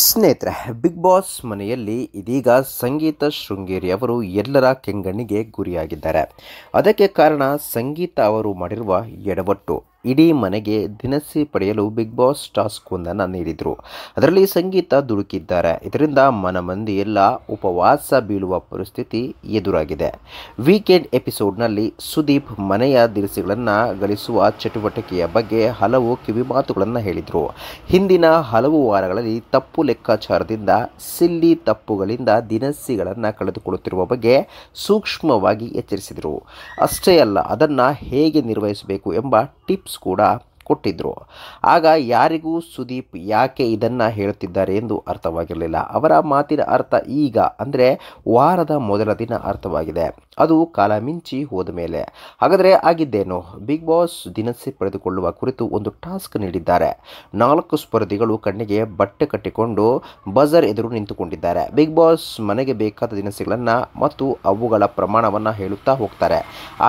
ಸ್ನೇಹಿತರೆ big boss ಮನೆಯಲ್ಲಿ ಇದೀಗ ಸಂಗೀತ ಶೃಂಗೇರಿ ಅವರು ಎಲ್ಲರ ಕೆಂಗಣ್ಣಿಗೆ ಗುರಿಯಾಗಿದ್ದಾರೆ ಅದಕ್ಕೆ ಕಾರಣ ಸಂಗೀತ ಅವರು ಮಾಡಿರುವ ಎಡವಟ್ಟು ಇಡೀ ಮನೆಗೆ ದಿನಸಿ ಪಡೆಯಲು ಬಿಗ್ ಬಾಸ್ ಟಾಸ್ಕ್ ಒಂದನ್ನು ನೀಡಿದರು ಅದರಲ್ಲಿ ಸಂಗೀತ ದುಡುಕಿದ್ದಾರೆ ಇದರಿಂದ ಮನ ಮಂದಿ ಎಲ್ಲ ಉಪವಾಸ ಬೀಳುವ ಪರಿಸ್ಥಿತಿ ಎದುರಾಗಿದೆ ವೀಕೆಂಡ್ ಎಪಿಸೋಡ್ನಲ್ಲಿ ಸುದೀಪ್ ಮನೆಯ ದಿನಸಿಗಳನ್ನು ಗಳಿಸುವ ಚಟುವಟಿಕೆಯ ಬಗ್ಗೆ ಹಲವು ಕಿವಿಮಾತುಗಳನ್ನು ಹೇಳಿದರು ಹಿಂದಿನ ಹಲವು ವಾರಗಳಲ್ಲಿ ತಪ್ಪು ಲೆಕ್ಕಾಚಾರದಿಂದ ಸಿಲ್ಲಿ ತಪ್ಪುಗಳಿಂದ ದಿನಸಿಗಳನ್ನು ಕಳೆದುಕೊಳ್ಳುತ್ತಿರುವ ಬಗ್ಗೆ ಸೂಕ್ಷ್ಮವಾಗಿ ಎಚ್ಚರಿಸಿದರು ಅಷ್ಟೇ ಅಲ್ಲ ಅದನ್ನು ಹೇಗೆ ನಿರ್ವಹಿಸಬೇಕು ಎಂಬ ಟಿಪ್ಸ್ ಕೂಡ ಕೊಟ್ಟಿದ್ದರು ಆಗ ಯಾರಿಗೂ ಸುದೀಪ್ ಯಾಕೆ ಇದನ್ನು ಹೇಳುತ್ತಿದ್ದಾರೆ ಎಂದು ಅರ್ಥವಾಗಿರಲಿಲ್ಲ ಅವರ ಮಾತಿನ ಅರ್ಥ ಈಗ ಅಂದರೆ ವಾರದ ಮೊದಲ ದಿನ ಅರ್ಥವಾಗಿದೆ ಅದು ಕಾಲ ಮಿಂಚಿ ಹೋದ ಮೇಲೆ ಹಾಗಾದರೆ ಆಗಿದ್ದೇನು ಬಿಗ್ ಬಾಸ್ ದಿನಸಿ ಪಡೆದುಕೊಳ್ಳುವ ಕುರಿತು ಒಂದು ಟಾಸ್ಕ್ ನೀಡಿದ್ದಾರೆ ನಾಲ್ಕು ಸ್ಪರ್ಧಿಗಳು ಕಣ್ಣಿಗೆ ಬಟ್ಟೆ ಕಟ್ಟಿಕೊಂಡು ಬಜರ್ ಎದುರು ನಿಂತುಕೊಂಡಿದ್ದಾರೆ ಬಿಗ್ ಬಾಸ್ ಮನೆಗೆ ಬೇಕಾದ ದಿನಸಿಗಳನ್ನು ಮತ್ತು ಅವುಗಳ ಪ್ರಮಾಣವನ್ನು ಹೇಳುತ್ತಾ ಹೋಗ್ತಾರೆ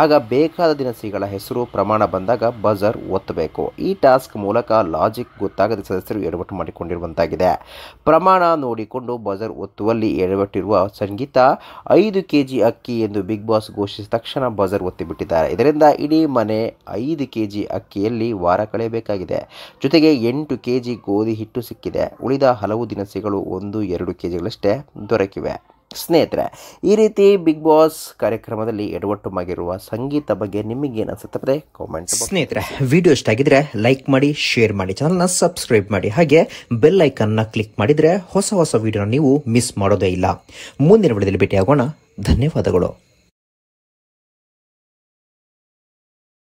ಆಗ ಬೇಕಾದ ದಿನಸಿಗಳ ಹೆಸರು ಪ್ರಮಾಣ ಬಂದಾಗ ಬಜರ್ ಒತ್ತಬೇಕು ಈ ಟಾಸ್ಕ್ ಮೂಲಕ ಲಾಜಿಕ್ ಗೊತ್ತಾಗದ ಸದಸ್ಯರು ಎಡವಟ್ಟು ಮಾಡಿಕೊಂಡಿರುವಂತಾಗಿದೆ ಪ್ರಮಾಣ ನೋಡಿಕೊಂಡು ಬಜರ್ ಒತ್ತುವಲ್ಲಿ ಎಡವಟ್ಟಿರುವ ಸಂಗೀತ ಐದು ಕೆಜಿ ಅಕ್ಕಿ ಎಂದು ಬಿಗ್ ಬಾಸ್ ಘೋಷಿಸಿದ ತಕ್ಷಣ ಬಜರ್ ಒತ್ತಿಬಿಟ್ಟಿದ್ದಾರೆ ಇದರಿಂದ ಇಡೀ ಮನೆ ಐದು ಕೆಜಿ ಅಕ್ಕಿಯಲ್ಲಿ ವಾರ ಕಳೆಯಬೇಕಾಗಿದೆ ಜೊತೆಗೆ ಎಂಟು ಕೆಜಿ ಗೋಧಿ ಹಿಟ್ಟು ಸಿಕ್ಕಿದೆ ಉಳಿದ ಹಲವು ದಿನಸಿಗಳು ಒಂದು ಎರಡು ಕೆಜಿಗಳಷ್ಟೇ ದೊರಕಿವೆ ಸ್ನೇಹಿತರೆ ಈ ರೀತಿ ಬಿಗ್ ಬಾಸ್ ಕಾರ್ಯಕ್ರಮದಲ್ಲಿ ಎಡವಟ್ಟುಮಾಗಿರುವ ಸಂಗೀತ ಬಗ್ಗೆ ನಿಮಗೇನು ಅನಿಸುತ್ತೆ ಕಾಮೆಂಟ್ ಸ್ನೇಹಿತರೆ ವಿಡಿಯೋ ಇಷ್ಟ ಆಗಿದ್ರೆ ಲೈಕ್ ಮಾಡಿ ಶೇರ್ ಮಾಡಿ ಚಾನಲ್ನ ಸಬ್ಸ್ಕ್ರೈಬ್ ಮಾಡಿ ಹಾಗೆ ಬೆಲ್ ಐಕನ್ನ ಕ್ಲಿಕ್ ಮಾಡಿದರೆ ಹೊಸ ಹೊಸ ವಿಡಿಯೋನ ನೀವು ಮಿಸ್ ಮಾಡೋದೇ ಇಲ್ಲ ಮುಂದಿನ ವಿಡಿಯೋದಲ್ಲಿ ಭೇಟಿಯಾಗೋಣ ಧನ್ಯವಾದಗಳು